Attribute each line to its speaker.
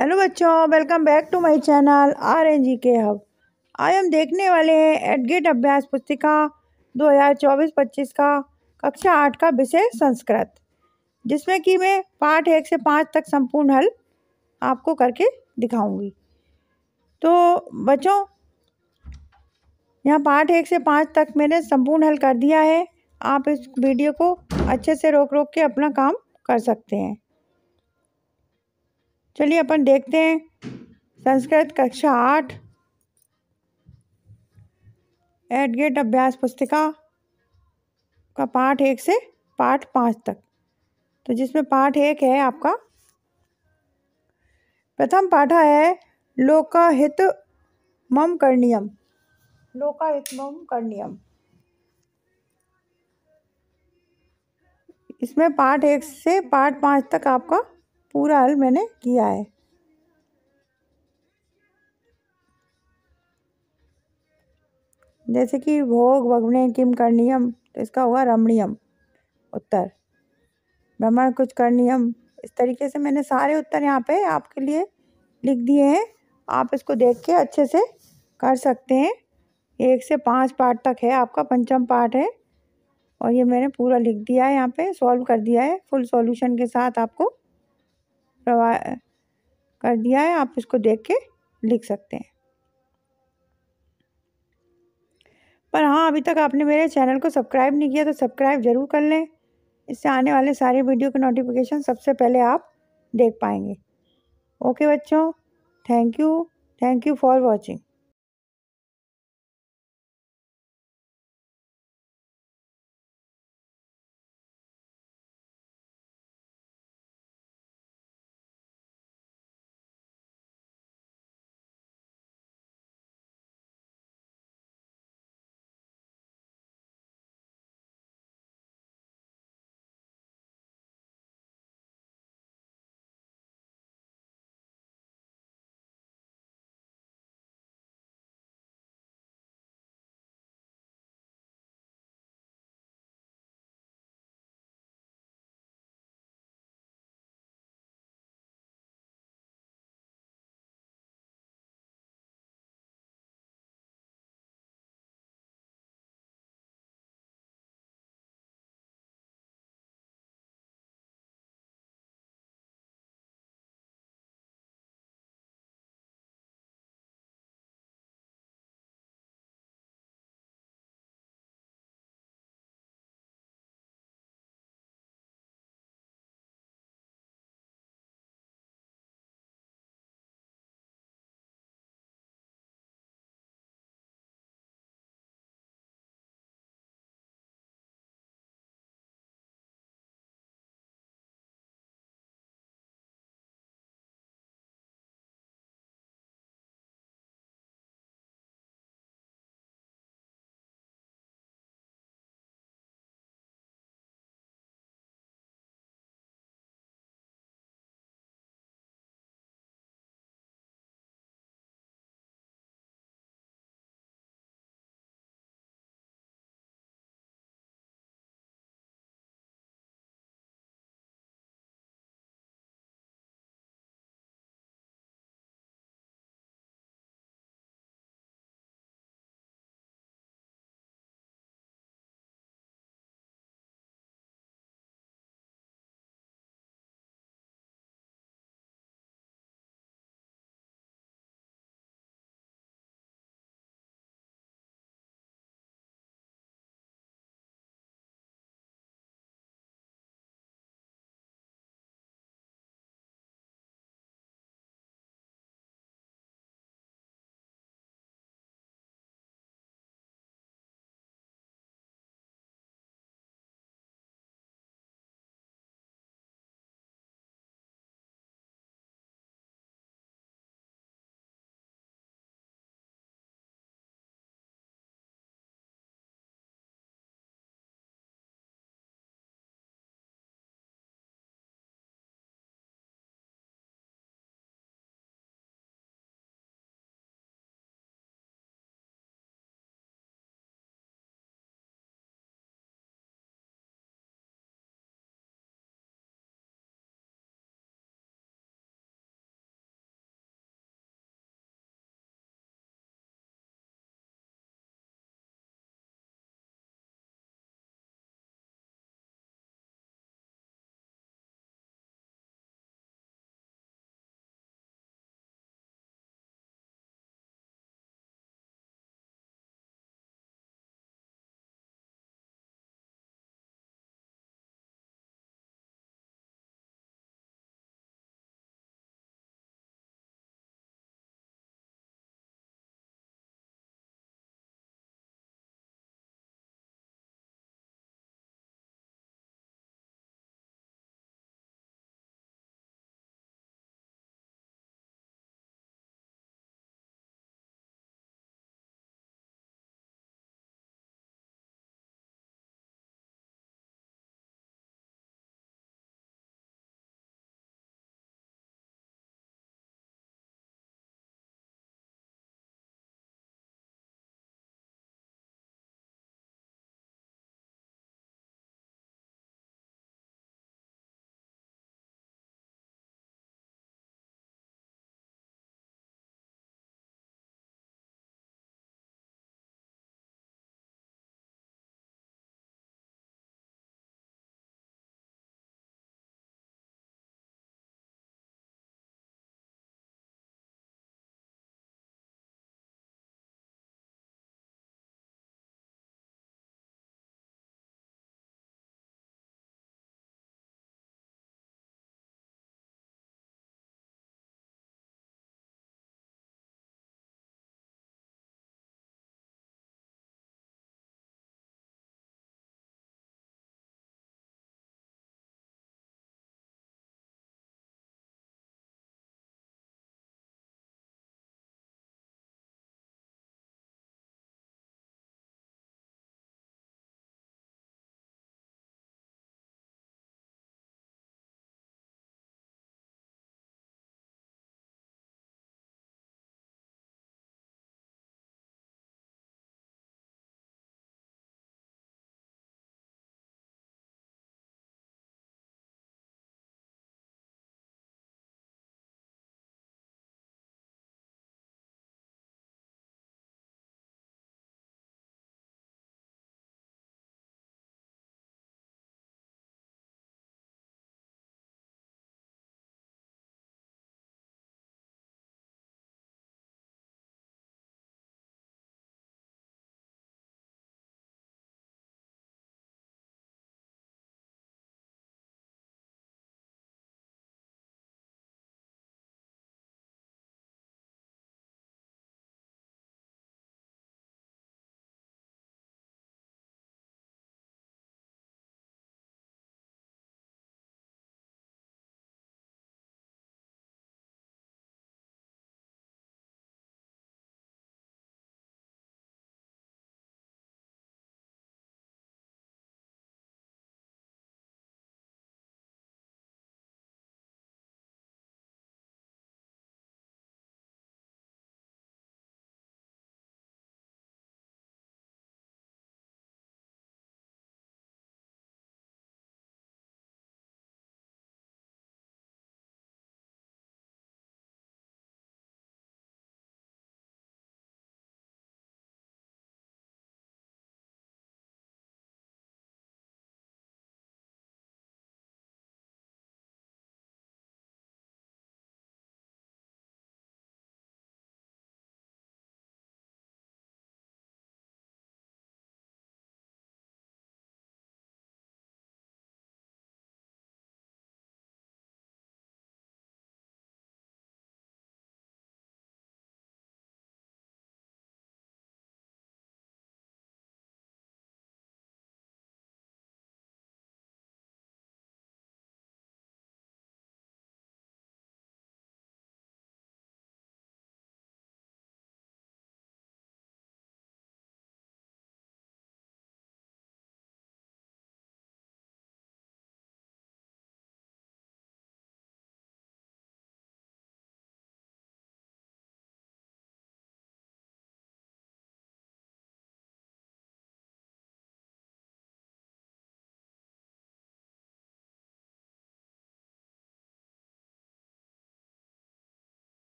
Speaker 1: hello बच्चों welcome back to my channel R N G के hub आज हम देखने वाले हैं एडगेट अभ्यास पुस्तिका 2024-25 का कक्षा आठ का विषय संस्कृत जिसमें कि मैं पाठ एक से पाँच तक संपूर्ण हल आपको करके दिखाऊंगी तो बच्चों यहाँ पाठ एक से पाँच तक मैंने संपूर्ण हल कर दिया है आप इस वीडियो को अच्छे से रोक रोक के अपना काम कर सकते हैं चलिए अपन देखते हैं संस्कृत कक्षा आठ एडगेट अभ्यास पुस्तिका का पाठ एक से पाठ पाँच तक तो जिसमें पाठ एक है आपका प्रथम पाठा है लोकाहित मम करणीयम
Speaker 2: लोकाहित मम करणीयम
Speaker 1: इसमें पाठ एक से पाठ पाँच तक आपका पूरा हल मैंने किया है जैसे कि भोग भगने किम करणियम तो इसका होगा रमणीयम उत्तर भ्रमण कुछ करणियम इस तरीके से मैंने सारे उत्तर यहाँ पे आपके लिए लिख दिए हैं आप इसको देख के अच्छे से कर सकते हैं एक से पाँच पार्ट तक है आपका पंचम पार्ट है और ये मैंने पूरा लिख दिया है यहाँ पे सॉल्व कर दिया है फुल सॉल्यूशन के साथ आपको प्रवा कर दिया है आप इसको देख के लिख सकते हैं पर हाँ अभी तक आपने मेरे चैनल को सब्सक्राइब नहीं किया तो सब्सक्राइब ज़रूर कर लें इससे आने वाले सारे वीडियो के नोटिफिकेशन सबसे पहले आप देख पाएंगे ओके बच्चों thank you thank you for watching